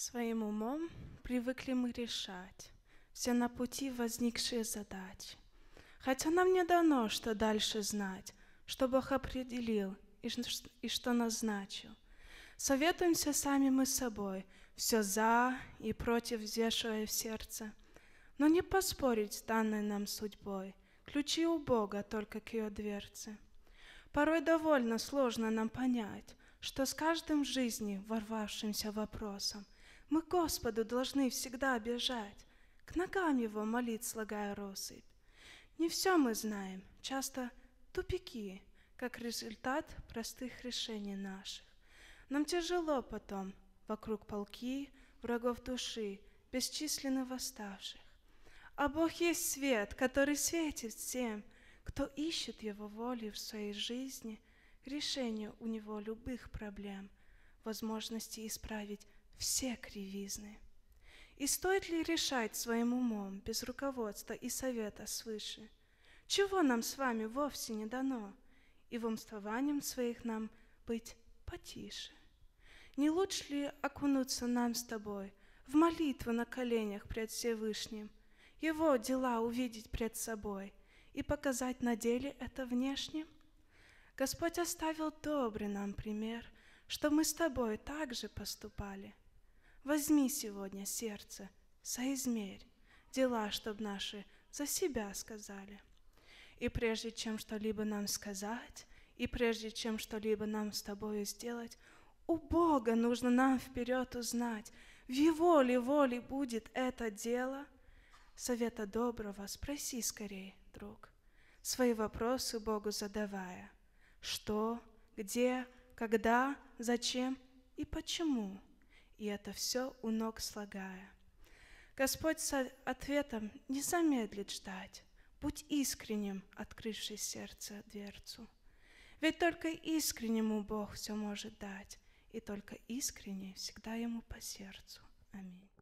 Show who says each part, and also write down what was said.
Speaker 1: Своим умом привыкли мы решать все на пути возникшие задачи. Хотя нам не дано, что дальше знать, что Бог определил и, что назначил. Советуемся сами мы с собой, все за и против взвешивая в сердце. Но не поспорить с данной нам судьбой, ключи у Бога только к ее дверце. Порой довольно сложно нам понять, что с каждым в жизни ворвавшимся вопросом – мы Господу должны всегда бежать, к ногам Его молить, слагая россыпь. Не все мы знаем, часто тупики, как результат простых решений наших. Нам тяжело потом, вокруг полки, врагов души, бесчисленно восставших. А Бог есть свет, который светит всем, кто ищет Его воли в своей жизни, решение у Него любых проблем, возможности исправить все кривизны. И стоит ли решать своим умом без руководства и совета свыше? Чего нам с вами вовсе не дано, и в умствованием своих нам быть потише? Не лучше ли окунуться нам с тобой в молитву на коленях пред Всевышним, его дела увидеть пред собой и показать на деле это внешним? Господь оставил добрый нам пример, что мы с тобой также поступали – Возьми сегодня сердце, соизмерь дела, чтобы наши за себя сказали. И прежде чем что-либо нам сказать, и прежде чем что-либо нам с тобою сделать, у Бога нужно нам вперед узнать, в Его ли воле будет это дело. Совета доброго спроси скорее, друг, свои вопросы Богу задавая. Что, где, когда, зачем и почему – и это все у ног слагая. Господь с ответом не замедлит ждать. Будь искренним, открывший сердце дверцу. Ведь только искреннему Бог все может дать, и только искренний всегда ему по сердцу. Аминь.